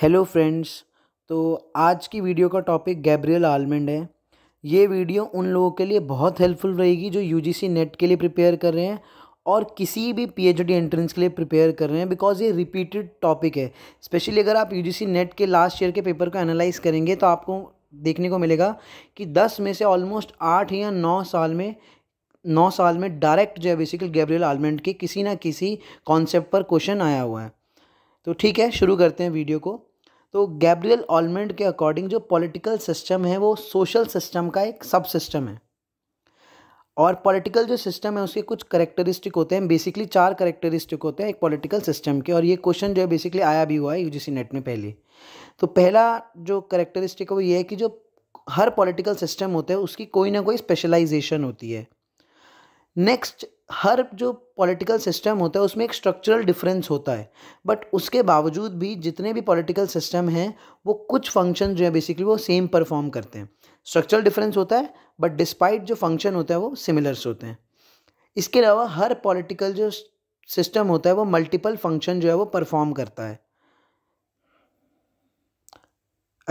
hello friends तो आज की वीडियो का टॉपिक गैब्रियल आलमंड है ये वीडियो उन लोगों के लिए बहुत हेल्पफुल रहेगी जो यूजीसी नेट के लिए प्रिपेयर कर रहे हैं और किसी भी पीएचडी एंट्रेंस के लिए प्रिपेयर कर रहे हैं बिकॉज ये रिपीटेड टॉपिक है स्पेशली अगर आप यूजीसी नेट के लास्ट ईयर के पेपर को एनालाइज करेंगे तो आपको देखने को मिलेगा कि दस में से ऑलमोस्ट आठ या नौ साल में नौ साल में डायरेक्ट जो है बेसिकली गैब्रियल आलमंड के किसी ना किसी कॉन्सेप्ट पर क्वेश्चन आया हुआ है तो ठीक है शुरू करते हैं वीडियो को तो गैब्रियल ऑलमेंट के अकॉर्डिंग जो पॉलिटिकल सिस्टम है वो सोशल सिस्टम का एक सब सिस्टम है और पॉलिटिकल जो सिस्टम है उसके कुछ करेक्टरिस्टिक होते हैं बेसिकली चार करेक्टरिस्टिक होते हैं एक पॉलिटिकल सिस्टम के और ये क्वेश्चन जो है बेसिकली आया भी हुआ है यूजीसी नेट में पहले तो पहला जो करेक्टरिस्टिक है वो ये है कि जो हर पॉलिटिकल सिस्टम होता है उसकी कोई ना कोई स्पेशलाइजेशन होती है नेक्स्ट हर जो पॉलिटिकल सिस्टम होता है उसमें एक स्ट्रक्चरल डिफरेंस होता है बट उसके बावजूद भी जितने भी पॉलिटिकल सिस्टम हैं वो कुछ फंक्शन जो है बेसिकली वो सेम परफॉर्म करते हैं स्ट्रक्चरल डिफरेंस होता है बट डिस्पाइट जो फंक्शन होता है वो सिमिलर्स होते हैं इसके अलावा हर पॉलिटिकल जो सिस्टम होता है वो मल्टीपल फंक्शन जो है वो परफॉर्म करता है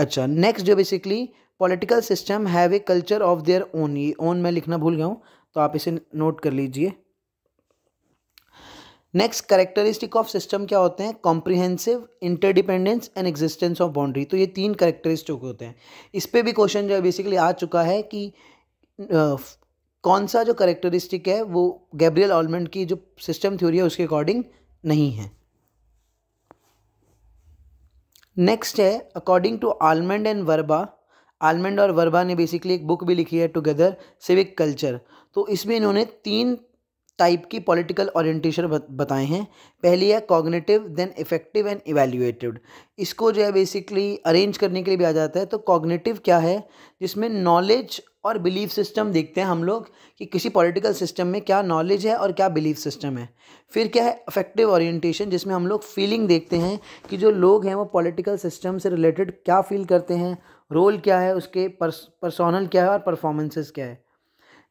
अच्छा नेक्स्ट जो basically political system have a culture of their own ये ओन मैं लिखना भूल गया हूँ तो आप इसे नोट कर लीजिए नेक्स्ट करेक्टरिस्टिक ऑफ सिस्टम क्या होते हैं comprehensive interdependence and existence of boundary तो ये तीन करेक्टरिस्टिक होते हैं इस पर भी क्वेश्चन जो है बेसिकली आ चुका है कि uh, कौन सा जो करेक्टरिस्टिक है वो गैब्रियल ऑलमेंट की जो सिस्टम थ्योरी है उसके अकॉर्डिंग नहीं है नेक्स्ट है according to Almond and Verba Almond और वर्बा ने बेसिकली एक बुक भी लिखी है टुगेदर सिविक कल्चर तो इसमें इन्होंने तीन टाइप की पॉलिटिकल ओरिएंटेशन बताए हैं पहली है cognitive then affective and evaluated इसको जो है बेसिकली अरेंज करने के लिए भी आ जाता है तो कॉग्निटिव क्या है जिसमें नॉलेज और बिलीफ सिस्टम देखते हैं हम लोग कि किसी पॉलिटिकल सिस्टम में क्या नॉलेज है और क्या बिलीफ सिस्टम है फिर क्या है अफेक्टिव ओरिएंटेशन जिसमें हम लोग फीलिंग देखते हैं कि जो लोग हैं वो पॉलिटिकल सिस्टम से रिलेटेड क्या फील करते हैं रोल क्या है उसके पर्स पर्सोनल क्या है और परफॉर्मेंसेस क्या है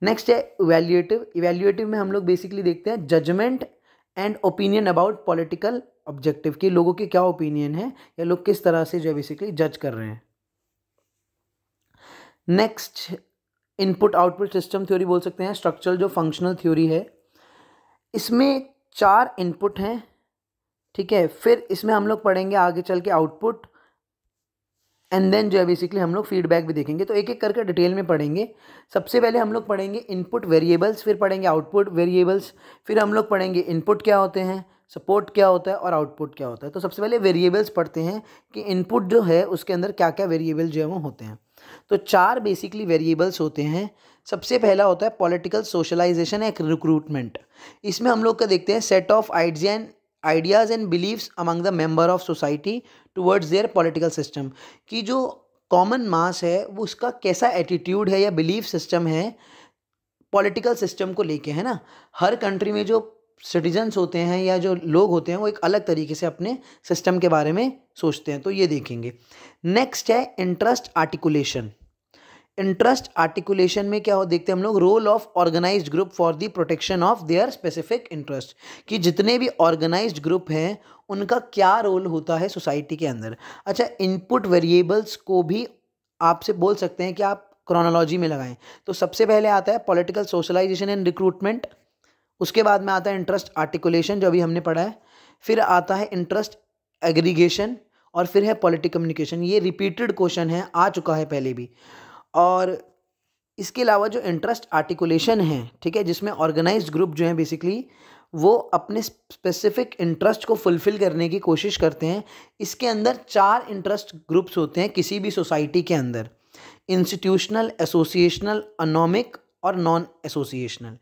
नेक्स्ट है इवेल्यूएटिव इवेल्यूएटिव में हम लोग बेसिकली देखते हैं judgement and opinion about political objective कि लोगों के क्या ओपिनियन है या लोग किस तरह से जो है बेसिकली जज कर रहे हैं next input output system theory बोल सकते हैं स्ट्रक्चरल जो फंक्शनल थ्योरी है इसमें चार इनपुट हैं ठीक है फिर इसमें हम लोग पढ़ेंगे आगे चल के आउटपुट एंड देन जो है बेसिकली हम लोग फीडबैक भी देखेंगे तो एक एक करके डिटेल में पढ़ेंगे सबसे पहले हम लोग पढ़ेंगे इनपुट वेरिएबल्स फिर पढ़ेंगे आउटपुट वेरिएबल्स फिर हम लोग पढ़ेंगे इनपुट क्या होते हैं सपोर्ट क्या होता है और आउटपुट क्या होता है तो सबसे पहले वेरिएबल्स पढ़ते हैं कि इनपुट जो है उसके अंदर क्या क्या वेरिएबल जो है वो होते हैं तो चार बेसिकली वेरिएबल्स होते हैं सबसे पहला होता है पॉलिटिकल सोशलाइजेशन एक रिक्रूटमेंट इसमें हम लोग का देखते हैं set of idea and ideas and beliefs among the member of society towards their political system कि जो कॉमन मास है वो उसका कैसा एटीट्यूड है या बिलीफ सिस्टम है पॉलिटिकल सिस्टम को लेके है ना हर कंट्री में जो सिटीजन्स होते हैं या जो लोग होते हैं वो एक अलग तरीके से अपने सिस्टम के बारे में सोचते हैं तो ये देखेंगे नेक्स्ट है इंटरेस्ट आर्टिकुलेशन इंटरेस्ट आर्टिकुलेशन में क्या हो देखते हैं हम लोग role of organise group for the protection of their specific interest कि जितने भी ऑर्गेनाइज ग्रुप हैं उनका क्या रोल होता है सोसाइटी के अंदर अच्छा इनपुट वेरिएबल्स को भी आपसे बोल सकते हैं कि आप क्रोनोलॉजी में लगाएं तो सबसे पहले आता है पॉलिटिकल सोशलाइजेशन एंड रिक्रूटमेंट उसके बाद में आता है इंटरेस्ट आर्टिकुलेशन जो अभी हमने पढ़ा है फिर आता है इंटरेस्ट एग्रीगेशन और फिर है पॉलिटिकल कम्युनिकेशन ये रिपीटेड क्वेश्चन है आ चुका है पहले भी और इसके अलावा जो इंटरेस्ट आर्टिकुलेशन है ठीक है जिसमें ऑर्गेनाइज ग्रुप जो हैं बेसिकली वो अपने स्पेसिफिक इंटरेस्ट को फुलफ़िल करने की कोशिश करते हैं इसके अंदर चार इंटरेस्ट ग्रुप्स होते हैं किसी भी सोसाइटी के अंदर इंस्टीट्यूशनल एसोसिएशनल अनोमिक और नॉन एसोसिएशनल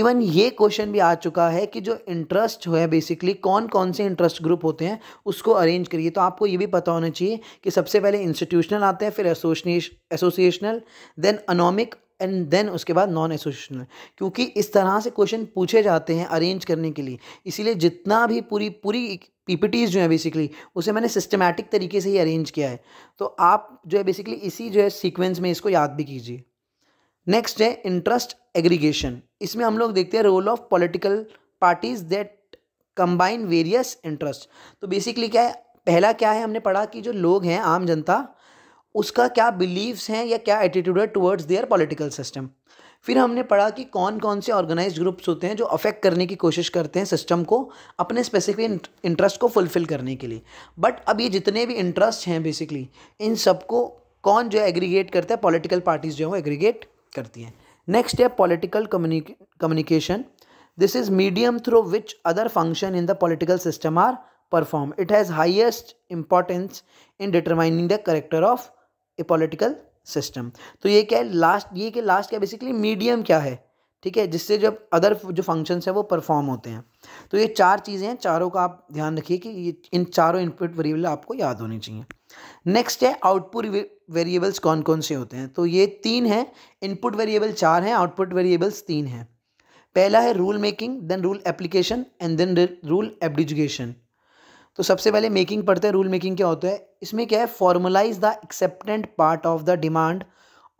इवन ये क्वेश्चन भी आ चुका है कि जो इंटरेस्ट जो है बेसिकली कौन कौन से इंटरेस्ट ग्रुप होते हैं उसको अरेंज करिए तो आपको ये भी पता होना चाहिए कि सबसे पहले इंस्टीट्यूशनल आते हैं फिर associational then anomic and then उसके बाद नॉन एसोसिएशनल क्योंकि इस तरह से क्वेश्चन पूछे जाते हैं अरेंज करने के लिए इसीलिए जितना भी पूरी पूरी पीपीटीज जो है बेसिकली उसे मैंने सिस्टमैटिक तरीके से ही अरेंज किया है तो आप जो है बेसिकली इसी जो है सीक्वेंस में इसको याद भी कीजिए नेक्स्ट है इंटरेस्ट एग्रीगेशन इसमें हम लोग देखते हैं role of political parties that combine various interest तो बेसिकली क्या है पहला क्या है हमने पढ़ा कि जो लोग हैं आम जनता उसका क्या बिलीव्स हैं या क्या एटीट्यूड है टुवर्ड्स देयर पॉलिटिकल सिस्टम फिर हमने पढ़ा कि कौन कौन से ऑर्गेनाइज ग्रुप्स होते हैं जो अफेक्ट करने की कोशिश करते हैं सिस्टम को अपने स्पेसिफिक इंटरेस्ट को फुलफ़िल करने के लिए बट अब ये जितने भी इंटरेस्ट हैं बेसिकली इन सबको कौन जो एग्रीगेट करता है पॉलिटिकल पार्टीज़ जो हैं वो एग्रीगेट करती हैं नेक्स्ट है political communication this is medium through which other function in the political system are perform it has highest importance in determining the character of a political system तो ये क्या है लास्ट ये क्या लास्ट क्या बेसिकली मीडियम क्या है ठीक है जिससे जब अदर जो फंक्शंस है वो परफॉर्म होते हैं तो ये चार चीज़ें हैं चारों का आप ध्यान रखिए कि ये इन चारों इनपुट वेरिएबल आपको याद होनी चाहिए नेक्स्ट है आउटपुट वेरिएबल्स कौन कौन से होते हैं तो ये तीन हैं इनपुट वेरिएबल चार हैं आउटपुट वेरिएबल्स तीन हैं पहला है rule making then rule application and then rule adjudication तो सबसे पहले मेकिंग पढ़ते हैं रूल मेकिंग क्या होता है इसमें क्या है formalise the acceptant part of the demand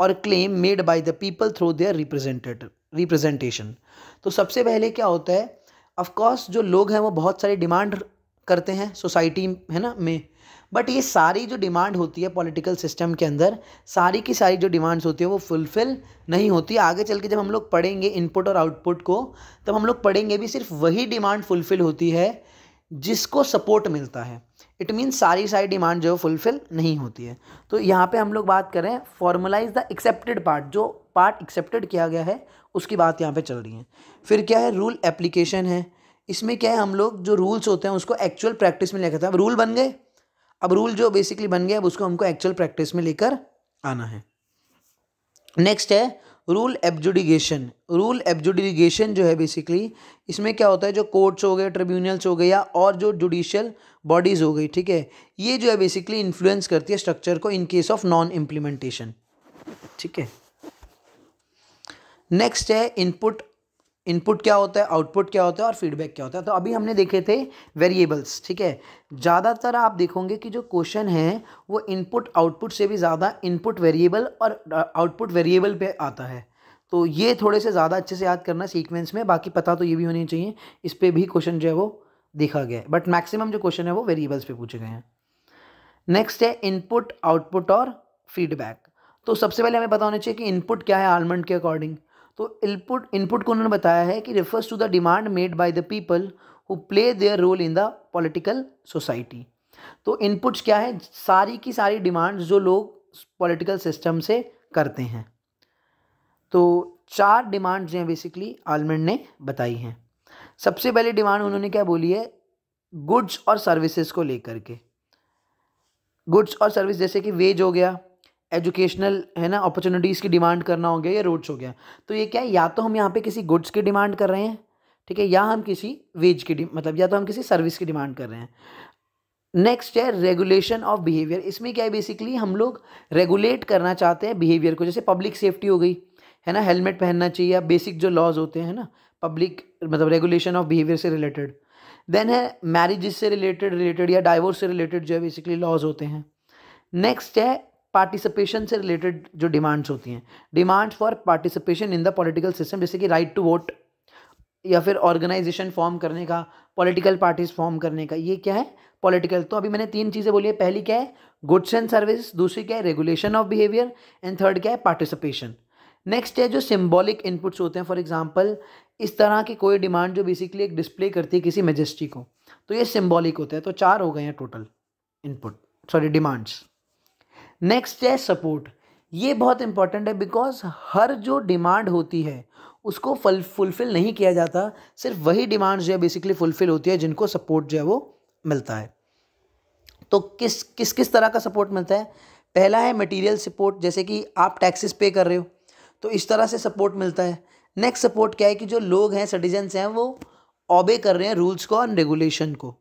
और claim made by the people through their representative representation तो सबसे पहले क्या होता है ऑफकोर्स जो लोग हैं वो बहुत सारी डिमांड करते हैं सोसाइटी है ना में बट ये सारी जो डिमांड होती है पॉलिटिकल सिस्टम के अंदर सारी की सारी जो डिमांड्स होती है वो फुलफ़िल नहीं होती आगे चल के जब हम लोग पढ़ेंगे इनपुट और आउटपुट को तब हम लोग पढ़ेंगे भी सिर्फ वही डिमांड फुलफ़िल होती है जिसको सपोर्ट मिलता है इट मीन्स सारी सारी डिमांड जो है फुलफ़िल नहीं होती है तो यहाँ पे हम लोग बात करें फॉर्मलाइज द एक्सेप्टेड पार्ट जो पार्ट एक्सेप्टेड किया गया है उसकी बात यहाँ पे चल रही है फिर क्या है रूल एप्लीकेशन है इसमें क्या है हम लोग जो रूल्स होते हैं उसको एक्चुअल प्रैक्टिस में लेकर हैं अब रूल बन गए अब रूल जो बेसिकली बन गया अब उसको हमको एक्चुअल प्रैक्टिस में लेकर आना है नेक्स्ट है रूल एब्जुडिगेशन रूल एब्जुडिगेशन जो है बेसिकली इसमें क्या होता है जो कोर्ट्स हो गए ट्रिब्यूनल्स हो गए या और जो जुडिशियल बॉडीज़ हो गई ठीक है ये जो है बेसिकली इन्फ्लुएंस करती है स्ट्रक्चर को in case of non implementation ठीक है नेक्स्ट है इनपुट इनपुट क्या होता है आउटपुट क्या होता है और फीडबैक क्या होता है तो अभी हमने देखे थे वेरिएबल्स ठीक है ज़्यादातर आप देखोगे कि जो क्वेश्चन है वो इनपुट आउटपुट से भी ज़्यादा इनपुट वेरिएबल और आउटपुट वेरिएबल पे आता है तो ये थोड़े से ज़्यादा अच्छे से याद करना सीक्वेंस में बाकी पता तो ये भी होनी चाहिए इस पर भी क्वेश्चन जो है वो देखा गया है बट मैक्सिमम जो क्वेश्चन है वो वेरिएबल्स पे पूछे गए हैं नेक्स्ट है इनपुट आउटपुट और फीडबैक तो सबसे पहले हमें पता होना चाहिए कि इनपुट क्या है आलमंड के अकॉर्डिंग तो इनपुट इनपुट को उन्होंने बताया है कि refers to the demand made by the people who play their role in the political society तो इनपुट्स क्या है सारी की सारी डिमांड्स जो लोग पॉलिटिकल सिस्टम से करते हैं तो चार डिमांड्स हैं बेसिकली आलमंड ने बताई हैं सबसे पहले डिमांड उन्होंने क्या बोली है गुड्स और सर्विसेज को लेकर के गुड्स और सर्विस जैसे कि वेज हो गया एजुकेशनल है ना अपॉर्चुनिटीज़ की डिमांड करना हो गया या रोड्स हो गया तो ये क्या है या तो हम यहाँ पे किसी गुड्स की डिमांड कर रहे हैं ठीक है या हम किसी वेज की मतलब या तो हम किसी सर्विस की डिमांड कर रहे हैं नेक्स्ट है रेगुलेशन ऑफ बिहेवियर इसमें क्या है बेसिकली हम लोग रेगुलेट करना चाहते हैं बिहेवियर को जैसे पब्लिक सेफ्टी हो गई है ना हेलमेट पहनना चाहिए या बेसिक जो लॉज होते हैं ना पब्लिक मतलब रेगुलेशन ऑफ बिहेवियर से रिलेटेड देन है मैरिज से रिलेटेड रिलेटेड या डाइवोर्स से रिलेटेड जो है बेसिकली लॉज होते हैं नेक्स्ट है पार्टिसिपेशन से रिलेटेड जो डिमांड्स होती हैं demands for participation in the political system जैसे कि राइट टू वोट या फिर ऑर्गेनाइजेशन फॉर्म करने का पॉलिटिकल पार्टीज फॉर्म करने का ये क्या है पॉलिटिकल तो अभी मैंने तीन चीज़ें बोली है पहली क्या है गुड्स एंड सर्विस दूसरी क्या है regulation of behaviour and third क्या है पार्टिसिपेशन नेक्स्ट है जो सिम्बॉलिक इनपुट्स होते हैं फॉर एग्जाम्पल इस तरह की कोई डिमांड जो बेसिकली एक डिस्प्ले करती है किसी मेजेस्टी को तो ये सिम्बॉलिक होता है तो चार हो गए हैं total input sorry demands next है सपोर्ट ये बहुत इंपॉर्टेंट है बिकॉज हर जो डिमांड होती है उसको फल फुलफ़िल नहीं किया जाता सिर्फ वही डिमांड जो है बेसिकली फुलफ़िल होती है जिनको सपोर्ट जो है वो मिलता है तो किस किस किस तरह का सपोर्ट मिलता है पहला है मटेरियल सपोर्ट जैसे कि आप टैक्सेस पे कर रहे हो तो इस तरह से सपोर्ट मिलता है नेक्स्ट सपोर्ट क्या है कि जो लोग हैं सिटीजन्स हैं वो ऑबे कर रहे हैं रूल्स को और रेगुलेशन को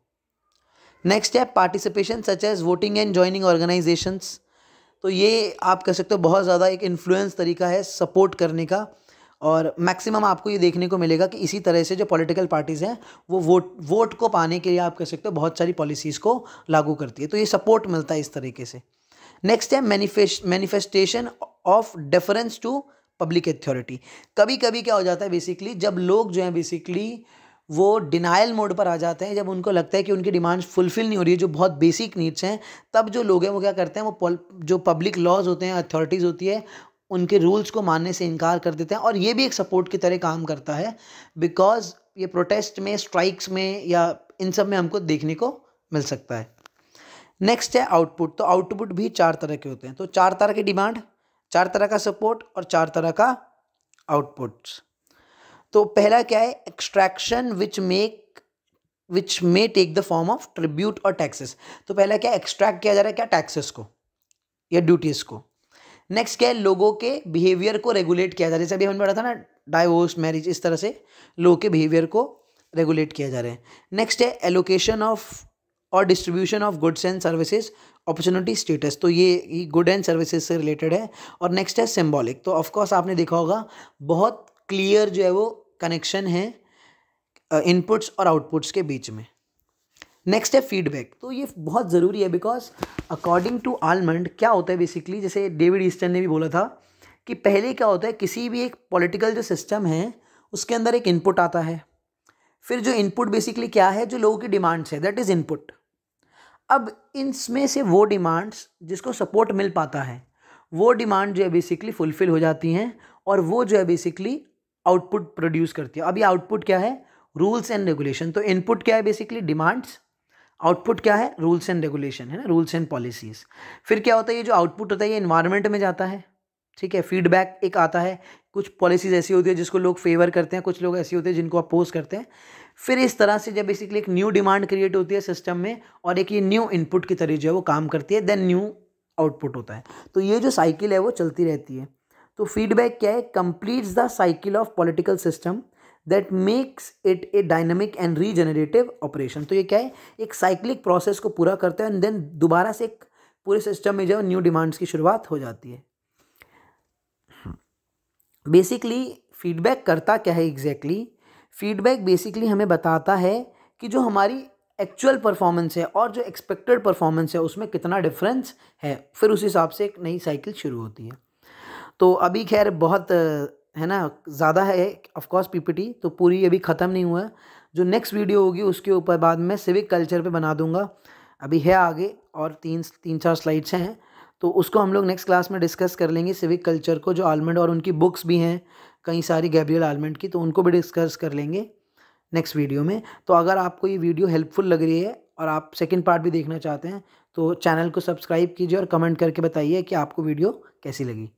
नेक्स्ट है participation such as voting and joining organisations तो ये आप कह सकते हो बहुत ज़्यादा एक इन्फ्लुएंस तरीका है सपोर्ट करने का और मैक्सिमम आपको ये देखने को मिलेगा कि इसी तरह से जो पॉलिटिकल पार्टीज़ हैं वो वोट वोट को पाने के लिए आप कह सकते हो बहुत सारी पॉलिसीज़ को लागू करती है तो ये सपोर्ट मिलता है इस तरीके से नेक्स्ट है manifest manifestation of deference to public authority कभी कभी क्या हो जाता है बेसिकली जब लोग जो हैं बेसिकली वो डिनाइल मोड पर आ जाते हैं जब उनको लगता है कि उनकी डिमांड फुलफ़िल नहीं हो रही है जो बहुत बेसिक नीड्स हैं तब जो लोग हैं वो क्या करते हैं वो जो पब्लिक लॉज होते हैं अथॉरिटीज़ होती है उनके रूल्स को मानने से इनकार कर देते हैं और ये भी एक सपोर्ट की तरह काम करता है बिकॉज ये प्रोटेस्ट में स्ट्राइक्स में या इन सब में हमको देखने को मिल सकता है नेक्स्ट है आउटपुट तो आउटपुट भी चार तरह के होते हैं तो चार तरह की डिमांड चार तरह का सपोर्ट और चार तरह का आउटपुट्स तो पहला क्या है extraction which make which may take the form of tribute और टैक्सेस तो पहला क्या एक्सट्रैक्ट किया जा रहा है क्या टैक्सेस को या ड्यूटीज़ को नेक्स्ट क्या है लोगों के बिहेवियर को रेगुलेट किया जा रहा है जैसे अभी हमने पढ़ा था ना डाइवोर्स मैरिज इस तरह से लोगों के बिहेवियर को रेगुलेट किया जा रहा है नेक्स्ट है एलोकेशन ऑफ और distribution of goods and services opportunity status तो ये गुड एंड सर्विसेज से रिलेटेड है और नेक्स्ट है सिम्बॉलिक तो ऑफकोर्स आपने देखा होगा बहुत क्लियर जो है वो कनेक्शन है इनपुट्स और आउटपुट्स के बीच में नेक्स्ट है फीडबैक तो ये बहुत ज़रूरी है बिकॉज अकॉर्डिंग टू आलमंड क्या होता है बेसिकली जैसे डेविड ईस्टन ने भी बोला था कि पहले क्या होता है किसी भी एक पॉलिटिकल जो सिस्टम है उसके अंदर एक इनपुट आता है फिर जो इनपुट बेसिकली क्या है जो लोगों की डिमांड्स है दैट इज़ इनपुट अब इसमें से वो डिमांड्स जिसको सपोर्ट मिल पाता है वो डिमांड जो है बेसिकली फुलफ़िल हो जाती हैं और वो जो है बेसिकली आउटपुट प्रोड्यूस करती है अब ये आउटपुट क्या है रूल्स एंड रेगुलेशन तो इनपुट क्या है बेसिकली डिमांड्स आउटपुट क्या है रूल्स एंड रेगुलेशन है ना रूल्स एंड पॉलिसीज़ फिर क्या होता है ये जो आउटपुट होता है ये इन्वायरमेंट में जाता है ठीक है फीडबैक एक आता है कुछ पॉलिसीज़ ऐसी होती है जिसको लोग फेवर करते हैं कुछ लोग ऐसे होते हैं जिनको अपोज करते हैं फिर इस तरह से जब बेसिकली एक न्यू डिमांड क्रिएट होती है सिस्टम में और एक ये न्यू इनपुट की तरह जो है वो काम करती है देन न्यू आउटपुट होता है तो ये जो साइकिल है वो चलती रहती है तो फीडबैक क्या है completes the cycle of political system that makes it a dynamic and regenerative operation तो ये क्या है एक साइक्लिक प्रोसेस को पूरा करता है एंड देन दोबारा से एक पूरे सिस्टम में जो न्यू डिमांड्स की शुरुआत हो जाती है बेसिकली फीडबैक करता क्या है एग्जैक्टली फीडबैक बेसिकली हमें बताता है कि जो हमारी एक्चुअल परफॉर्मेंस है और जो एक्सपेक्टेड परफॉर्मेंस है उसमें कितना डिफरेंस है फिर उस हिसाब से एक नई साइकिल शुरू होती है तो अभी खैर बहुत है ना ज़्यादा है ऑफकोर्स पीपीटी तो पूरी अभी ख़त्म नहीं हुआ है जो नेक्स्ट वीडियो होगी उसके ऊपर बाद में सिविक कल्चर पे बना दूंगा अभी है आगे और तीन तीन चार स्लाइड्स हैं तो उसको हम लोग नेक्स्ट क्लास में डिस्कस कर लेंगे सिविक कल्चर को जो आलमंड और उनकी बुक्स भी हैं कई सारी गैब्रियल आलमंड की तो उनको भी डिस्कस कर लेंगे नेक्स्ट वीडियो में तो अगर आपको ये वीडियो हेल्पफुल लग रही है और आप सेकेंड पार्ट भी देखना चाहते हैं तो चैनल को सब्सक्राइब कीजिए और कमेंट करके बताइए कि आपको वीडियो कैसी लगी